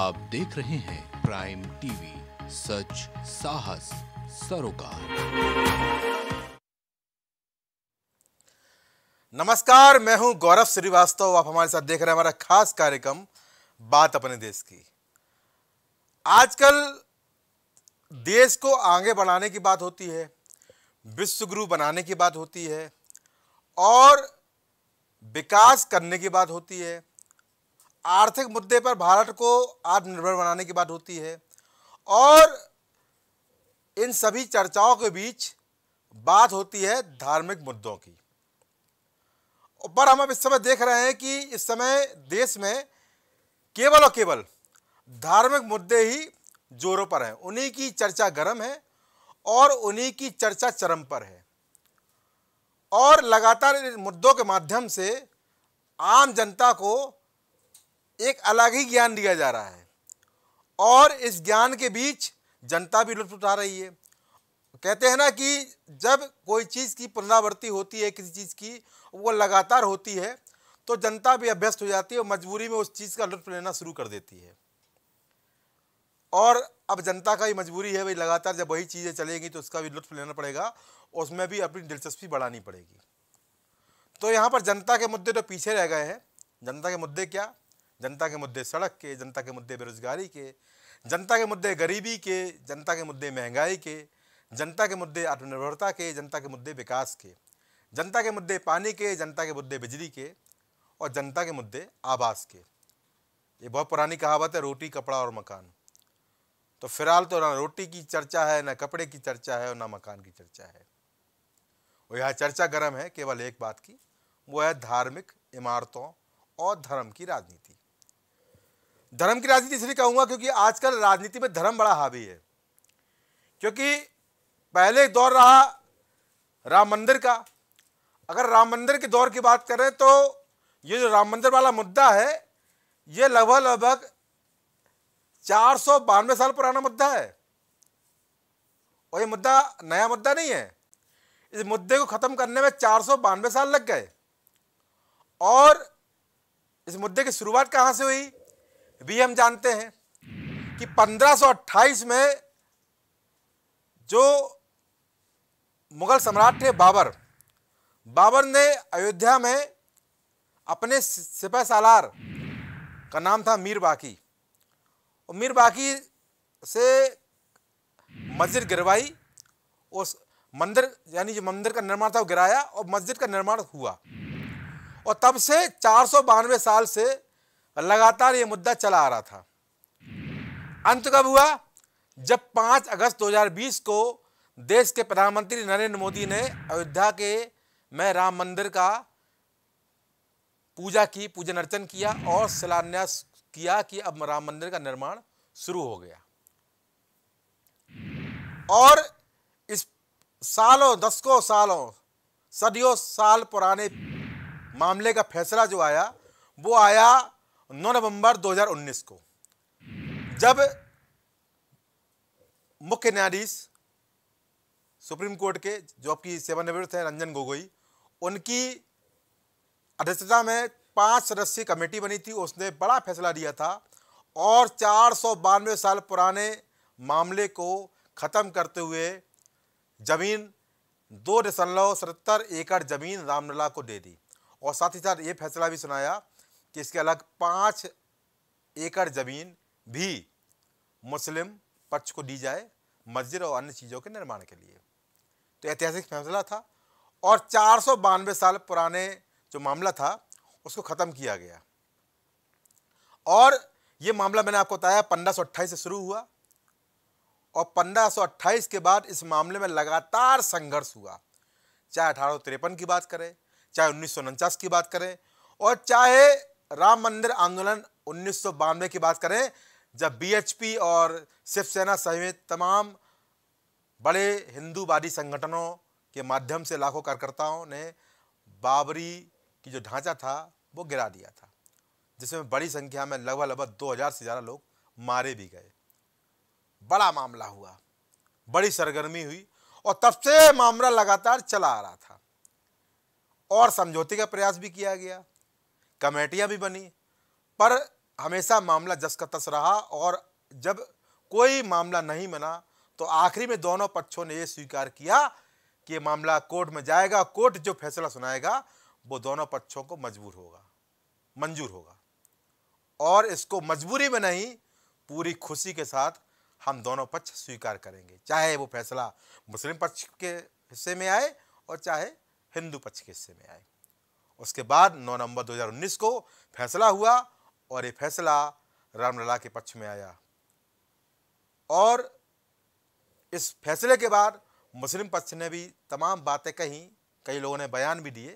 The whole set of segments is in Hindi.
आप देख रहे हैं प्राइम टीवी सच साहस सरोकार नमस्कार मैं हूं गौरव श्रीवास्तव आप हमारे साथ देख रहे हैं हमारा खास कार्यक्रम बात अपने देश की आजकल देश को आगे बढ़ाने की बात होती है विश्वगुरु बनाने की बात होती है और विकास करने की बात होती है आर्थिक मुद्दे पर भारत को आत्मनिर्भर बनाने की बात होती है और इन सभी चर्चाओं के बीच बात होती है धार्मिक मुद्दों की पर हम अब इस समय देख रहे हैं कि इस समय देश में केवल और केवल धार्मिक मुद्दे ही जोरों पर हैं उन्हीं की चर्चा गर्म है और उन्हीं की चर्चा चरम पर है और लगातार इन मुद्दों के माध्यम से आम जनता को एक अलग ही ज्ञान दिया जा रहा है और इस ज्ञान के बीच जनता भी लुत्फ उठा रही है कहते हैं ना कि जब कोई चीज़ की पुनरावृत्ति होती है किसी चीज़ की वो लगातार होती है तो जनता भी अभ्यस्त हो जाती है और मजबूरी में उस चीज़ का लुत्फ लेना शुरू कर देती है और अब जनता का ही मजबूरी है भाई लगातार जब वही चीज़ें चलेंगी तो उसका भी लुत्फ लेना पड़ेगा उसमें भी अपनी दिलचस्पी बढ़ानी पड़ेगी तो यहाँ पर जनता के मुद्दे तो पीछे रह गए हैं जनता के मुद्दे क्या जनता के मुद्दे सड़क के जनता के मुद्दे बेरोज़गारी के जनता के मुद्दे गरीबी के जनता के मुद्दे महंगाई के जनता के मुद्दे आत्मनिर्भरता के जनता के मुद्दे विकास के जनता के मुद्दे पानी के जनता के मुद्दे बिजली के और जनता के मुद्दे आवास के ये बहुत पुरानी कहावत है रोटी कपड़ा और मकान तो फिलहाल तो ना रोटी की चर्चा है ना कपड़े की चर्चा है और ना मकान की चर्चा है और यह चर्चा गर्म है केवल एक बात की वो है धार्मिक इमारतों और धर्म की राजनीति धर्म की राजनीति इसलिए कहूँगा क्योंकि आजकल राजनीति में धर्म बड़ा हावी है क्योंकि पहले दौर रहा राम मंदिर का अगर राम मंदिर के दौर की बात करें तो ये जो राम मंदिर वाला मुद्दा है ये लगभग लगभग चार सौ बानवे साल पुराना मुद्दा है और ये मुद्दा नया मुद्दा नहीं है इस मुद्दे को ख़त्म करने में चार सौ बानवे साल लग गए और इस मुद्दे की शुरुआत कहाँ से हुई भी हम जानते हैं कि 1528 में जो मुगल सम्राट थे बाबर बाबर ने अयोध्या में अपने सिपह सालार का नाम था मीर बाकी और मीर बाकी से मस्जिद गिरवाई उस मंदिर यानी जो मंदिर का निर्माण था वो गिराया और मस्जिद का निर्माण हुआ और तब से चार साल से लगातार ये मुद्दा चला आ रहा था अंत कब हुआ जब 5 अगस्त 2020 को देश के प्रधानमंत्री नरेंद्र मोदी ने अयोध्या के में राम मंदिर का पूजा की पूजन अर्चन किया और शिलान्यास किया कि अब राम मंदिर का निर्माण शुरू हो गया और इस सालों दशकों सालों सदियों साल पुराने मामले का फैसला जो आया वो आया 9 नवंबर 2019 को जब मुख्य न्यायाधीश सुप्रीम कोर्ट के जो आपकी सेवानिवृत्त हैं रंजन गोगोई उनकी अध्यक्षता में पांच सदस्यीय कमेटी बनी थी उसने बड़ा फैसला दिया था और चार सौ बानवे साल पुराने मामले को ख़त्म करते हुए जमीन दो दशमलव सतहत्तर एकड़ जमीन रामलला को दे दी और साथ ही साथ ये फैसला भी सुनाया कि इसके अलग पाँच एकड़ ज़मीन भी मुस्लिम पक्ष को दी जाए मस्जिद और अन्य चीज़ों के निर्माण के लिए तो ऐतिहासिक फैसला था और चार साल पुराने जो मामला था उसको ख़त्म किया गया और ये मामला मैंने आपको बताया पंद्रह से शुरू हुआ और पंद्रह के बाद इस मामले में लगातार संघर्ष हुआ चाहे अठारह की बात करें चाहे उन्नीस की बात करें और चाहे राम मंदिर आंदोलन उन्नीस की बात करें जब बीएचपी और शिवसेना समेत तमाम बड़े हिंदूवादी संगठनों के माध्यम से लाखों कार्यकर्ताओं ने बाबरी की जो ढांचा था वो गिरा दिया था जिसमें बड़ी संख्या में लगभग लगभग 2000 से ज़्यादा लोग मारे भी गए बड़ा मामला हुआ बड़ी सरगर्मी हुई और तब से मामला लगातार चला आ रहा था और समझौते का प्रयास भी किया गया कमेटियां भी बनी पर हमेशा मामला जस का तस रहा और जब कोई मामला नहीं बना तो आखिरी में दोनों पक्षों ने यह स्वीकार किया कि ये मामला कोर्ट में जाएगा कोर्ट जो फैसला सुनाएगा वो दोनों पक्षों को मजबूर होगा मंजूर होगा और इसको मजबूरी में नहीं पूरी खुशी के साथ हम दोनों पक्ष स्वीकार करेंगे चाहे वो फैसला मुस्लिम पक्ष के हिस्से में आए और चाहे हिंदू पक्ष के हिस्से में आए उसके बाद 9 नवंबर 2019 को फैसला हुआ और ये फैसला रामलला के पक्ष में आया और इस फैसले के बाद मुस्लिम पक्ष ने भी तमाम बातें कही कई लोगों ने बयान भी दिए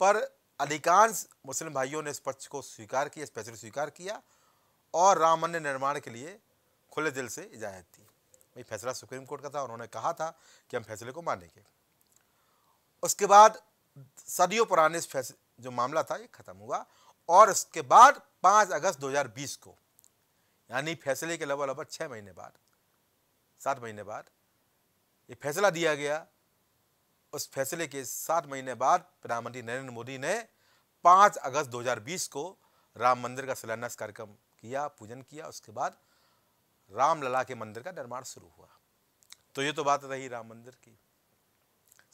पर अधिकांश मुस्लिम भाइयों ने इस पक्ष को स्वीकार किया इस फैसले स्वीकार किया और राम मंदिर निर्माण के लिए खुले दिल से इजाज़त दी भाई फैसला सुप्रीम कोर्ट का था उन्होंने कहा था कि हम फैसले को मानेंगे उसके बाद सदियों पुराने जो मामला था ये ख़त्म हुआ और उसके बाद पाँच अगस्त 2020 को यानी फैसले के लगभग लगभग छः महीने बाद सात महीने बाद ये फैसला दिया गया उस फैसले के सात महीने बाद प्रधानमंत्री नरेंद्र मोदी ने पाँच अगस्त 2020 को राम मंदिर का शिलान्यास कार्यक्रम किया पूजन किया उसके बाद रामलला के मंदिर का निर्माण शुरू हुआ तो ये तो बात रही राम मंदिर की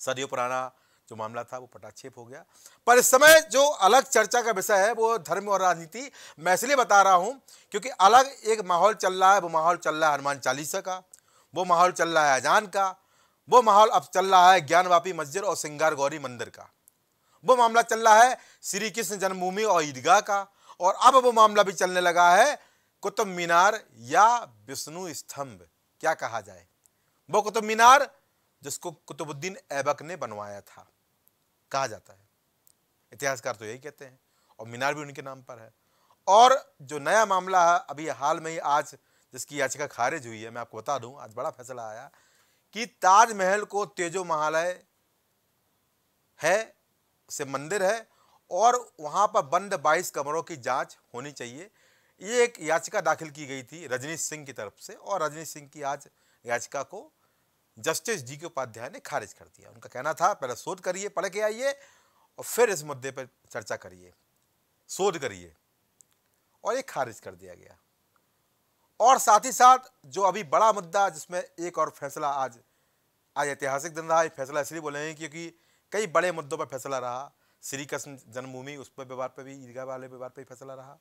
सदियों पुराना जो मामला था वो पटाक्षेप हो गया पर इस समय जो अलग चर्चा का विषय है वो धर्म और राजनीति मैं इसलिए बता रहा हूँ क्योंकि अलग एक माहौल चल रहा है वो माहौल चल रहा है हनुमान चालीसा का वो माहौल चल रहा है अजान का वो माहौल अब चल रहा है ज्ञानवापी मस्जिद और सिंगार गौरी मंदिर का वो मामला चल रहा है श्री कृष्ण जन्मभूमि और ईदगाह का और अब वो मामला भी चलने लगा है कुतुब मीनार या विष्णु स्तंभ क्या कहा जाए वो कुतुब मीनार जिसको कुतुबुद्दीन ऐबक ने बनवाया था कहा जाता है इतिहासकार तो यही कहते हैं और मीनार भी उनके नाम पर है और जो नया मामला है अभी हाल में ही आज जिसकी याचिका खारिज हुई है मैं आपको बता दूं आज बड़ा फैसला आया कि ताजमहल को तेजो महालय है से मंदिर है और वहाँ पर बंद 22 कमरों की जांच होनी चाहिए ये एक याचिका दाखिल की गई थी रजनीश सिंह की तरफ से और रजनीश सिंह की आज याचिका को जस्टिस जी के उपाध्याय ने खारिज कर दिया उनका कहना था पहले शोध करिए पढ़ के आइए और फिर इस मुद्दे पर चर्चा करिए शोध करिए और ये खारिज कर दिया गया और साथ ही साथ जो अभी बड़ा मुद्दा जिसमें एक और फैसला आज आज ऐतिहासिक दिन रहा ये फैसला इसलिए बोले क्योंकि कई बड़े मुद्दों पर फैसला रहा श्री कृष्ण जन्मभूमि उस पर व्यवहार पर भी ईदगाह वाले व्यवहार पर भी फैसला रहा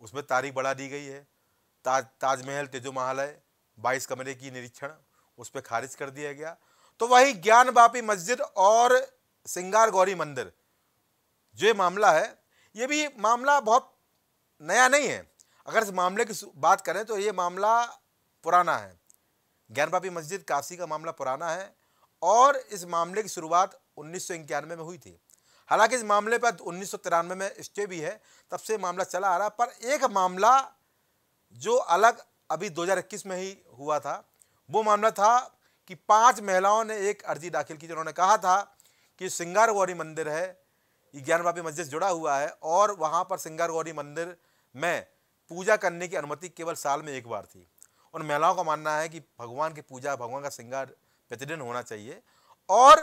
उसमें तारीख बढ़ा दी गई है ताज ताजमहल तेजो महालय बाईस कमरे की निरीक्षण उस पर खारिज कर दिया गया तो वही ज्ञान बापी मस्जिद और सिंगार गौरी मंदिर जो ये मामला है ये भी मामला बहुत नया नहीं है अगर इस मामले की बात करें तो ये मामला पुराना है ज्ञान बापी मस्जिद काशी का मामला पुराना है और इस मामले की शुरुआत उन्नीस में हुई थी हालांकि इस मामले पर उन्नीस में स्टे भी है तब से मामला चला आ रहा पर एक मामला जो अलग अभी 2021 में ही हुआ था वो मामला था कि पांच महिलाओं ने एक अर्जी दाखिल की जिन्होंने कहा था कि सिंगार गौरी मंदिर है ज्ञान भापी मस्जिद जुड़ा हुआ है और वहाँ पर सिंगार गौरी मंदिर में पूजा करने की अनुमति केवल साल में एक बार थी उन महिलाओं का मानना है कि भगवान की पूजा भगवान का सिंगार प्रतिदिन होना चाहिए और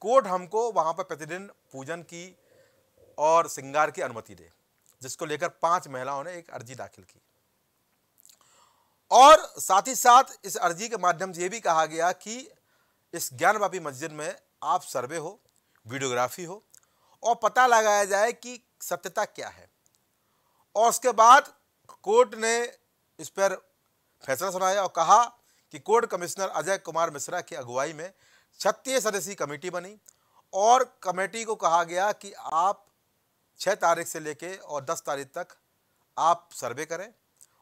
कोर्ट हमको वहाँ पर प्रतिदिन पूजन की और सिंगार की अनुमति दे जिसको लेकर पांच महिलाओं ने एक अर्जी दाखिल की और साथ ही साथ इस अर्जी के माध्यम से ये भी कहा गया कि इस ज्ञानवापी मस्जिद में आप सर्वे हो वीडियोग्राफी हो और पता लगाया जाए कि सत्यता क्या है और उसके बाद कोर्ट ने इस पर फैसला सुनाया और कहा कि कोर्ट कमिश्नर अजय कुमार मिश्रा की अगुवाई में छत्तीस सदस्यीय कमेटी बनी और कमेटी को कहा गया कि आप छः तारीख से लेके और दस तारीख तक आप सर्वे करें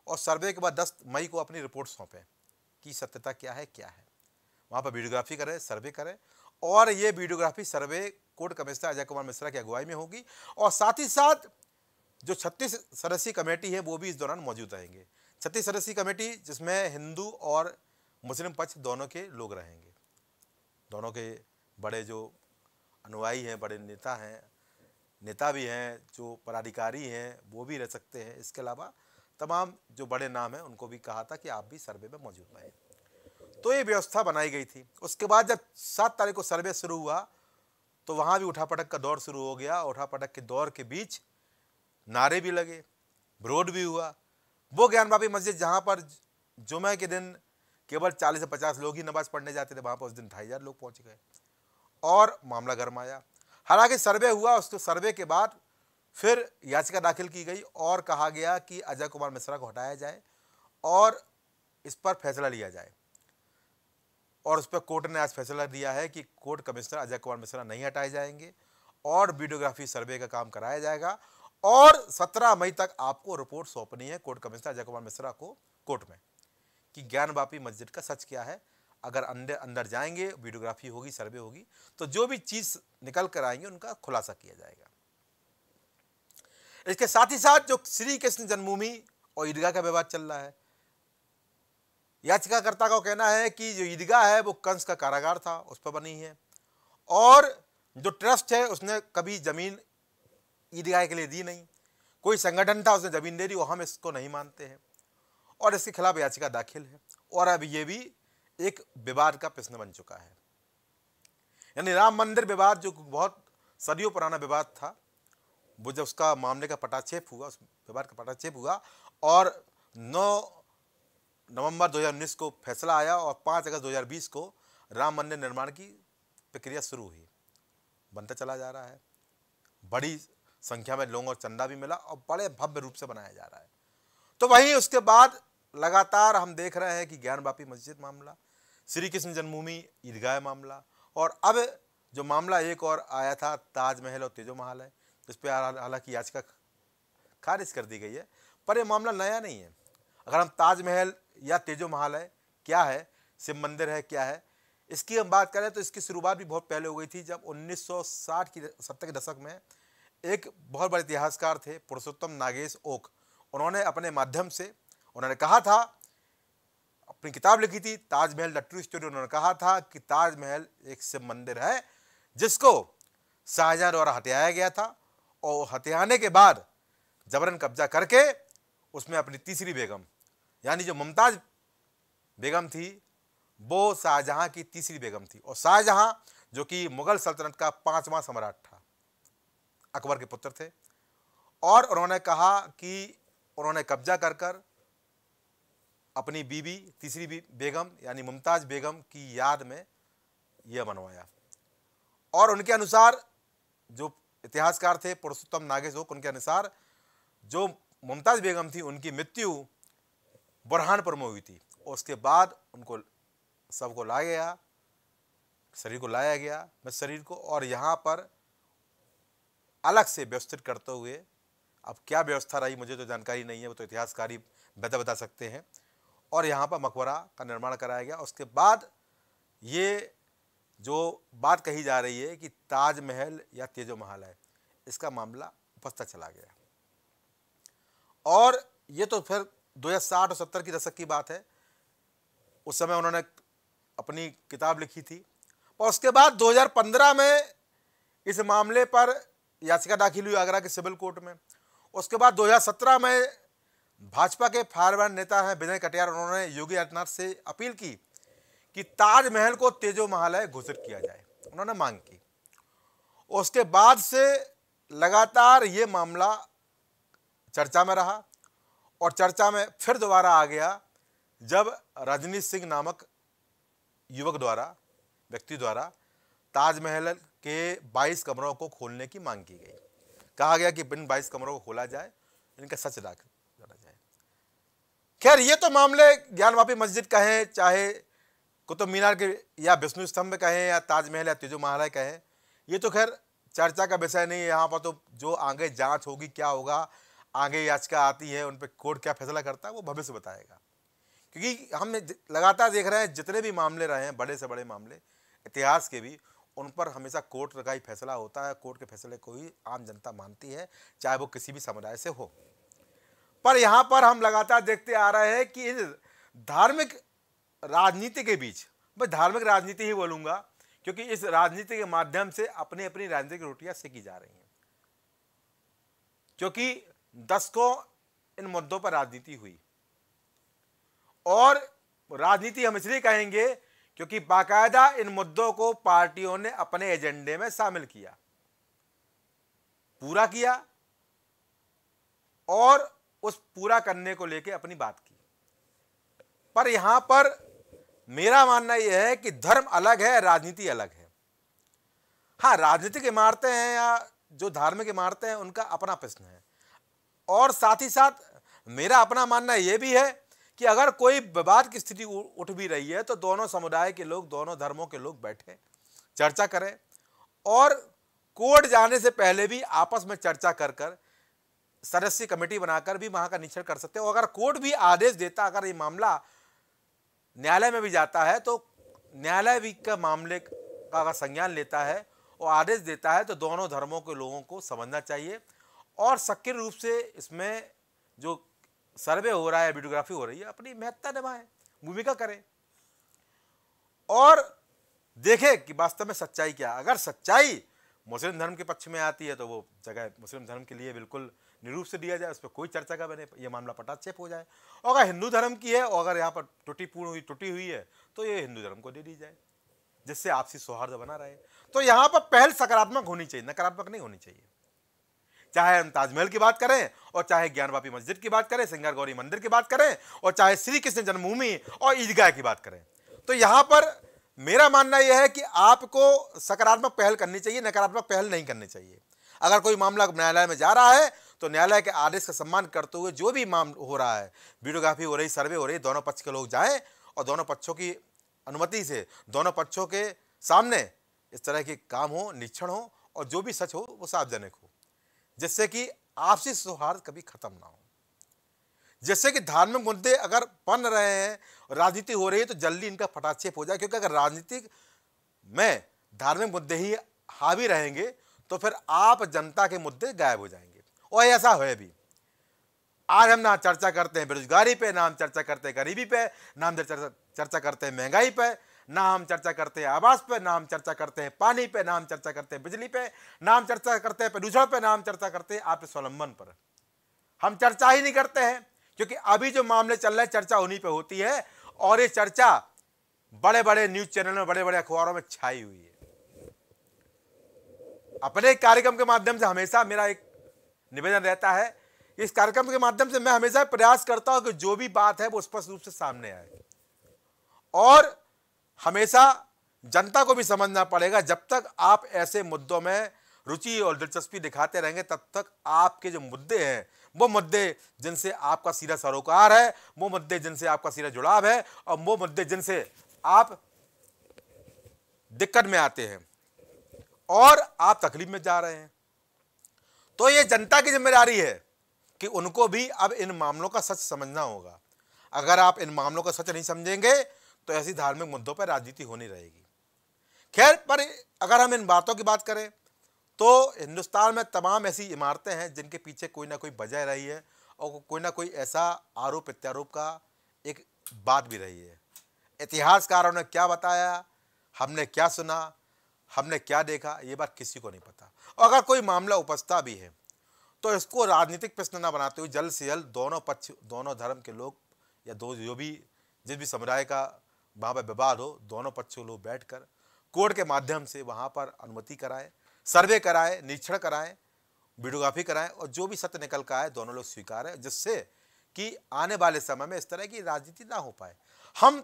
और सर्वे के बाद दस मई को अपनी रिपोर्ट सौंपें कि सत्यता क्या है क्या है वहाँ पर वीडियोग्राफी करें सर्वे करें और ये videography survey court commissioner Ajay Kumar Mishra की अगुवाई में होगी और साथ ही साथ जो छत्तीस सदस्यीय कमेटी है वो भी इस दौरान मौजूद रहेंगे छत्तीस सदस्यीय कमेटी जिसमें हिंदू और मुस्लिम पक्ष दोनों के लोग रहेंगे दोनों के बड़े जो अनुयायी हैं बड़े नेता हैं नेता भी हैं जो पदाधिकारी हैं वो भी रह सकते हैं इसके अलावा तमाम जो बड़े नाम हैं उनको भी कहा था कि आप भी सर्वे में मौजूद रहें तो ये व्यवस्था बनाई गई थी उसके बाद जब सात तारीख को सर्वे शुरू हुआ तो वहाँ भी उठापटक का दौर शुरू हो गया उठापटक के दौर के बीच नारे भी लगे विरोध भी हुआ वो ज्ञान बाबी मस्जिद जहाँ पर जुमे के दिन केवल चालीस से पचास लोग ही नमाज पढ़ने जाते थे वहाँ पर उस दिन ढाई हज़ार लोग पहुँच गए और मामला गर्माया हालांकि सर्वे हुआ उसके सर्वे के बाद फिर याचिका दाखिल की गई और कहा गया कि अजय कुमार मिश्रा को हटाया जाए और इस पर फैसला लिया जाए और उस पर कोर्ट ने आज फैसला दिया है कि कोर्ट कमिश्नर अजय कुमार मिश्रा नहीं हटाए जाएंगे और वीडियोग्राफी सर्वे का काम कराया जाएगा और 17 मई तक आपको रिपोर्ट सौंपनी है कोर्ट कमिश्नर अजय कुमार मिश्रा को कोर्ट में कि ज्ञान बापी मस्जिद का सच क्या है अगर अंदर अंदर जाएंगे वीडियोग्राफी होगी सर्वे होगी तो जो भी चीज़ निकल कर आएंगे उनका खुलासा किया जाएगा इसके साथ ही साथ जो श्री कृष्ण जन्मभूमि और ईदगाह का विवाद चल रहा है याचिकाकर्ता का कहना है कि जो ईदगाह है वो कंस का कारागार था उस पर बनी है और जो ट्रस्ट है उसने कभी ज़मीन ईदगाह के लिए दी नहीं कोई संगठन था उसने ज़मीन दे दी वो हम इसको नहीं मानते हैं और इसके खिलाफ याचिका दाखिल है और अब ये भी एक विवाद का प्रश्न बन चुका है यानी राम मंदिर विवाद जो बहुत सदियों पुराना विवाद था वो जब उसका मामले का पटाक्षेप हुआ उस व्यवहार का पटाक्षेप हुआ और 9 नवंबर 2019 को फैसला आया और 5 अगस्त 2020 को राम मंदिर निर्माण की प्रक्रिया शुरू हुई बनता चला जा रहा है बड़ी संख्या में लोगों और चंदा भी मिला और बड़े भव्य रूप से बनाया जा रहा है तो वहीं उसके बाद लगातार हम देख रहे हैं कि बापी मस्जिद मामला श्री कृष्ण जन्मभूमि ईदगाह मामला और अब जो मामला एक और आया था ताजमहल और तेजो महल है इस पर हालांकि याचिका खारिज कर दी गई है पर यह मामला नया नहीं है अगर हम ताजमहल या तेजो महल है क्या है शिव मंदिर है क्या है इसकी हम बात करें तो इसकी शुरुआत भी बहुत पहले हो गई थी जब 1960 की सत्तर के दशक में एक बहुत बड़े इतिहासकार थे पुरुषोत्तम नागेश ओक उन्होंने अपने माध्यम से उन्होंने कहा था अपनी किताब लिखी थी ताजमहल द ट्रू स्टोरी उन्होंने कहा था कि ताजमहल एक शिव मंदिर है जिसको शाहजहां द्वारा हटाया गया था और हत्याने के बाद जबरन कब्जा करके उसमें अपनी तीसरी बेगम यानी जो मुमताज़ बेगम थी वो शाहजहाँ की तीसरी बेगम थी और शाहजहाँ जो कि मुग़ल सल्तनत का पाँचवा सम्राट था अकबर के पुत्र थे और उन्होंने कहा कि उन्होंने कब्जा कर कर अपनी बीबी तीसरी बी, बेगम यानी मुमताज़ बेगम की याद में यह बनवाया और उनके अनुसार जो इतिहासकार थे पुरुषोत्तम नागेशोक उनके अनुसार जो मुमताज़ बेगम थी उनकी मृत्यु बुरहानपुर में हुई थी उसके बाद उनको सबको लाया गया शरीर को लाया गया मैं शरीर को और यहाँ पर अलग से व्यवस्थित करते हुए अब क्या व्यवस्था रही मुझे तो जानकारी नहीं है वो तो इतिहासकारी बेहतर बता सकते हैं और यहाँ पर मकबरा का निर्माण कराया गया उसके बाद ये जो बात कही जा रही है कि ताजमहल या तेजो महल है इसका मामला उपस्थित चला गया और ये तो फिर 2060 और 70 की दशक की बात है उस समय उन्होंने अपनी किताब लिखी थी और उसके बाद 2015 में इस मामले पर याचिका दाखिल हुई आगरा के सिविल कोर्ट में उसके बाद 2017 में भाजपा के फायरबैंड नेता हैं विनय कटियार उन्होंने योगी आदित्यनाथ से अपील की कि ताजमहल को तेजो महालय घोषित किया जाए उन्होंने मांग की उसके बाद से लगातार ये मामला चर्चा में रहा और चर्चा में फिर दोबारा आ गया जब रजनीश सिंह नामक युवक द्वारा व्यक्ति द्वारा ताजमहल के 22 कमरों को खोलने की मांग की गई कहा गया कि बिन 22 कमरों को खोला जाए इनका सच डाक जाए खैर ये तो मामले ज्ञानवापी मस्जिद का है चाहे कुतुब मीनार के या विष्णु स्तंभ कहें या ताजमहल या तेजो महाराज कहें ये तो खैर चर्चा का विषय नहीं है यहाँ पर तो जो आगे जांच होगी क्या होगा आगे याचिका आती है उन पर कोर्ट क्या फैसला करता है वो भविष्य बताएगा क्योंकि हम लगातार देख रहे हैं जितने भी मामले रहे हैं बड़े से बड़े मामले इतिहास के भी उन पर हमेशा कोर्ट का ही फैसला होता है कोर्ट के फैसले को ही आम जनता मानती है चाहे वो किसी भी समुदाय से हो पर यहाँ पर हम लगातार देखते आ रहे हैं कि इस धार्मिक राजनीति के बीच मैं धार्मिक राजनीति ही बोलूंगा क्योंकि इस राजनीति के माध्यम से अपनी अपनी राजनीतिक रोटियां सीखी जा रही हैं क्योंकि दशकों इन मुद्दों पर राजनीति हुई और राजनीति हम इसलिए कहेंगे क्योंकि बाकायदा इन मुद्दों को पार्टियों ने अपने एजेंडे में शामिल किया पूरा किया और उस पूरा करने को लेकर अपनी बात की पर यहां पर मेरा मानना यह है कि धर्म अलग है राजनीति अलग है हाँ राजनीतिक इमारतें हैं या जो धार्मिक इमारतें हैं उनका अपना प्रश्न है और साथ ही साथ मेरा अपना मानना यह भी है कि अगर कोई विवाद की स्थिति उठ भी रही है तो दोनों समुदाय के लोग दोनों धर्मों के लोग बैठे चर्चा करें और कोर्ट जाने से पहले भी आपस में चर्चा कर कर सदस्य कमेटी बनाकर भी वहाँ का निरीक्षण कर सकते हैं और अगर कोर्ट भी आदेश देता अगर ये मामला न्यायालय में भी जाता है तो न्यायालय भी का मामले का अगर संज्ञान लेता है और आदेश देता है तो दोनों धर्मों के लोगों को समझना चाहिए और सक्रिय रूप से इसमें जो सर्वे हो रहा है वीडियोग्राफी हो रही है अपनी महत्ता निभाएं भूमिका करें और देखें कि वास्तव में सच्चाई क्या अगर सच्चाई मुस्लिम धर्म के पक्ष में आती है तो वो जगह मुस्लिम धर्म के लिए बिल्कुल निरूप से दिया जाए उस पर कोई चर्चा का बने ये मामला पटाक्षेप हो जाए और अगर हिंदू धर्म की है और अगर यहाँ पर त्रुटिपूर्ण हुई टूटी हुई है तो ये हिंदू धर्म को दे दी जाए जिससे आपसी सौहार्द बना रहे तो यहाँ पर पहल सकारात्मक होनी चाहिए नकारात्मक नहीं होनी चाहिए चाहे हम ताजमहल की बात करें और चाहे ज्ञानवापी मस्जिद की बात करें सिंगार गौरी मंदिर की बात करें और चाहे श्री कृष्ण जन्मभूमि और ईदगाह की बात करें तो यहाँ पर मेरा मानना यह है कि आपको सकारात्मक पहल करनी चाहिए नकारात्मक पहल नहीं करनी चाहिए अगर कोई मामला न्यायालय में जा रहा है तो न्यायालय के आदेश का सम्मान करते हुए जो भी मामला हो रहा है वीडियोग्राफी हो रही सर्वे हो रही दोनों पक्ष के लोग जाएँ और दोनों पक्षों की अनुमति से दोनों पक्षों के सामने इस तरह के काम हो निरीक्षण हो और जो भी सच हो वो सार्वजनिक हो जिससे कि आपसी सौहार्द कभी खत्म ना हो जैसे कि धार्मिक मुद्दे अगर पन रहे हैं राजनीति हो रही है तो जल्दी इनका फटाक्षेप हो जाए क्योंकि अगर राजनीतिक में धार्मिक मुद्दे ही हावी रहेंगे तो फिर आप जनता के मुद्दे गायब हो जाएंगे और ऐसा हुए भी आज हम ना चर्चा करते हैं बेरोजगारी पे ना हम चर्चा करते हैं गरीबी पे ना हम चर्चा करते हैं महंगाई पे ना हम चर्चा करते हैं आवास पे ना हम चर्चा करते हैं पानी पे ना हम चर्चा करते हैं बिजली पे ना हम चर्चा करते हैं प्रदूषण पे ना हम चर्चा करते हैं आपके स्वलंबन पर हम चर्चा ही नहीं करते हैं क्योंकि अभी जो मामले चल रहे हैं चर्चा उन्हीं पर होती है और ये चर्चा बड़े बड़े न्यूज चैनल में बड़े बड़े अखबारों में छाई हुई है अपने कार्यक्रम के माध्यम से हमेशा मेरा एक निवेदन रहता है इस कार्यक्रम के माध्यम से मैं हमेशा प्रयास करता हूं कि जो भी बात है वो स्पष्ट रूप से सामने आए और हमेशा जनता को भी समझना पड़ेगा जब तक आप ऐसे मुद्दों में रुचि और दिलचस्पी दिखाते रहेंगे तब तक आपके जो मुद्दे हैं वो मुद्दे जिनसे आपका सीधा सरोकार है वो मुद्दे जिनसे आपका सीधा जुड़ाव है और वो मुद्दे जिनसे आप दिक्कत में आते हैं और आप तकलीफ में जा रहे हैं तो ये जनता की जिम्मेदारी है कि उनको भी अब इन मामलों का सच समझना होगा अगर आप इन मामलों का सच नहीं समझेंगे तो ऐसी धार्मिक मुद्दों पर राजनीति होनी रहेगी खैर पर अगर हम इन बातों की बात करें तो हिंदुस्तान में तमाम ऐसी इमारतें हैं जिनके पीछे कोई ना कोई वजह रही है और कोई ना कोई ऐसा आरोप प्रत्यारोप का एक बात भी रही है इतिहासकारों ने क्या बताया हमने क्या सुना हमने क्या देखा ये बात किसी को नहीं पता और अगर कोई मामला उपजता भी है तो इसको राजनीतिक प्रश्न ना बनाते हुए जल्द से जल्द दोनों पक्ष दोनों धर्म के लोग या दो जो भी जिस भी समुदाय का वहाँ पर विवाद हो दोनों पक्ष लोग बैठ कर कोर्ट के माध्यम से वहाँ पर अनुमति कराएं सर्वे कराएं निरीक्षण कराएं वीडियोग्राफी कराएं और जो भी सत्य निकल का आए दोनों लोग स्वीकारें जिससे कि आने वाले समय में इस तरह की राजनीति ना हो पाए हम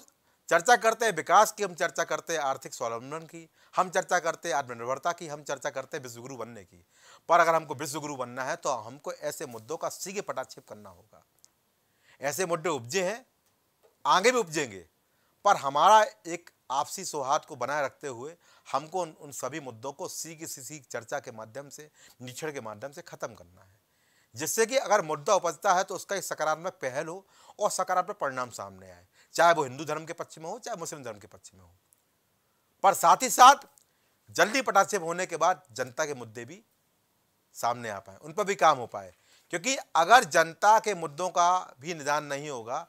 चर्चा करते हैं विकास की हम चर्चा करते हैं आर्थिक स्वावलंबन की हम चर्चा करते हैं आत्मनिर्भरता की हम चर्चा करते हैं विश्वगुरु बनने की पर अगर हमको विश्वगुरु बनना है तो हमको ऐसे मुद्दों का सीधे पटाक्षेप करना होगा ऐसे मुद्दे उपजे हैं आगे भी उपजेंगे पर हमारा एक आपसी सौहार्द को बनाए रखते हुए हमको उन, उन सभी मुद्दों को सीख सीख चर्चा के माध्यम से निछड़ के माध्यम से ख़त्म करना है जिससे कि अगर मुद्दा उपजता है तो उसका एक सकारात्मक पहल हो और सकारात्मक परिणाम सामने आए चाहे वो हिंदू धर्म के पक्ष में हो चाहे मुस्लिम धर्म के पक्ष में हो पर साथ ही साथ जल्दी पटाक्षेप होने के बाद जनता के मुद्दे भी सामने आ पाए उन पर भी काम हो पाए क्योंकि अगर जनता के मुद्दों का भी निदान नहीं होगा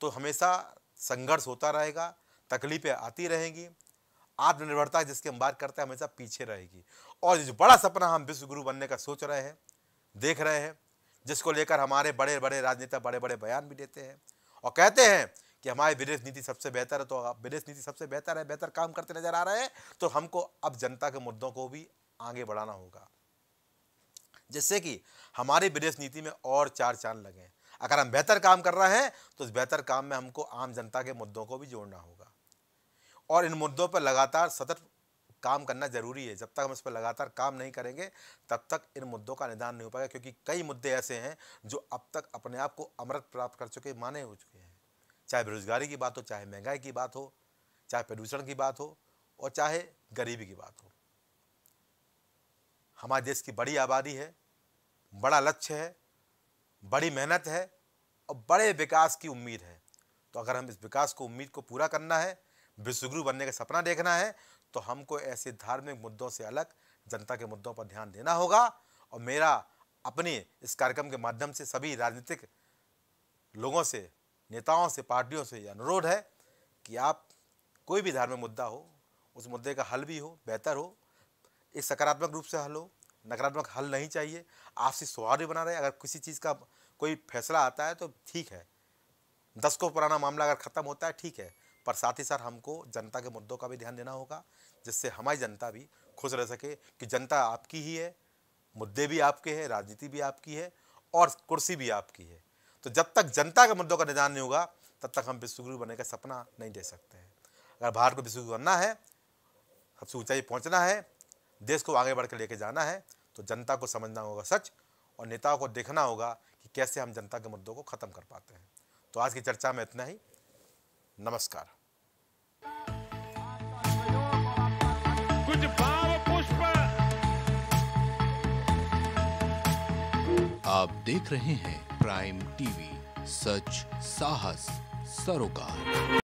तो हमेशा संघर्ष होता रहेगा तकलीफें आती रहेंगी आत्मनिर्भरता जिसकी हम बात करते हैं हमेशा पीछे रहेगी और जो बड़ा सपना हम विश्वगुरु बनने का सोच रहे हैं देख रहे हैं जिसको लेकर हमारे बड़े बड़े राजनेता बड़े बड़े बयान भी देते हैं और कहते हैं कि हमारी विदेश नीति सबसे बेहतर है तो विदेश नीति सबसे बेहतर है बेहतर काम करते नजर आ रहे हैं तो हमको अब जनता के मुद्दों को भी आगे बढ़ाना होगा जिससे कि हमारी विदेश नीति में और चार चांद लगें अगर हम बेहतर काम कर रहे हैं तो इस बेहतर काम में हमको आम जनता के मुद्दों को भी जोड़ना होगा और इन मुद्दों पर लगातार सतत काम करना जरूरी है जब तक हम इस पर लगातार काम नहीं करेंगे तब तक इन मुद्दों का निदान नहीं हो पाएगा क्योंकि कई मुद्दे ऐसे हैं जो अब तक अपने आप को अमृत प्राप्त कर चुके माने हो चुके हैं चाहे बेरोज़गारी की बात हो चाहे महंगाई की बात हो चाहे प्रदूषण की बात हो और चाहे गरीबी की बात हो हमारे देश की बड़ी आबादी है बड़ा लक्ष्य है बड़ी मेहनत है और बड़े विकास की उम्मीद है तो अगर हम इस विकास को उम्मीद को पूरा करना है विश्वगुरु बनने का सपना देखना है तो हमको ऐसे धार्मिक मुद्दों से अलग जनता के मुद्दों पर ध्यान देना होगा और मेरा अपने इस कार्यक्रम के माध्यम से सभी राजनीतिक लोगों से नेताओं से पार्टियों से ये अनुरोध है कि आप कोई भी धार्मिक मुद्दा हो उस मुद्दे का हल भी हो बेहतर हो एक सकारात्मक रूप से हल हो नकारात्मक हल नहीं चाहिए आपसी सौहार्द भी बना रहे अगर किसी चीज़ का कोई फैसला आता है तो ठीक है दस को पुराना मामला अगर ख़त्म होता है ठीक है पर साथ ही साथ हमको जनता के मुद्दों का भी ध्यान देना होगा जिससे हमारी जनता भी खुश रह सके कि जनता आपकी ही है मुद्दे भी आपके हैं राजनीति भी आपकी है और कुर्सी भी आपकी है तो जब तक जनता के मुद्दों का निदान नहीं होगा तब तक हम विश्वगुरु बनने का सपना नहीं दे सकते हैं अगर भारत को विश्वगुरु बनना है सबसे ऊंचाई पहुंचना है देश को आगे बढ़ कर लेके जाना है तो जनता को समझना होगा सच और नेताओं को देखना होगा कि कैसे हम जनता के मुद्दों को ख़त्म कर पाते हैं तो आज की चर्चा में इतना ही नमस्कार आप देख रहे हैं प्राइम टीवी सच साहस सरोकार